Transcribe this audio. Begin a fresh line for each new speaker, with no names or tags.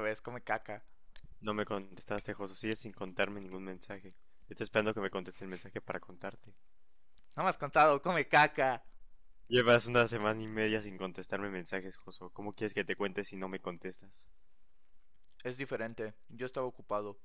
vez, come caca.
No me contestaste, Josu, sigue sin contarme ningún mensaje. Estoy esperando que me conteste el mensaje para contarte.
No me has contado, come caca.
Llevas una semana y media sin contestarme mensajes, José. ¿Cómo quieres que te cuentes si no me contestas?
Es diferente, yo estaba ocupado.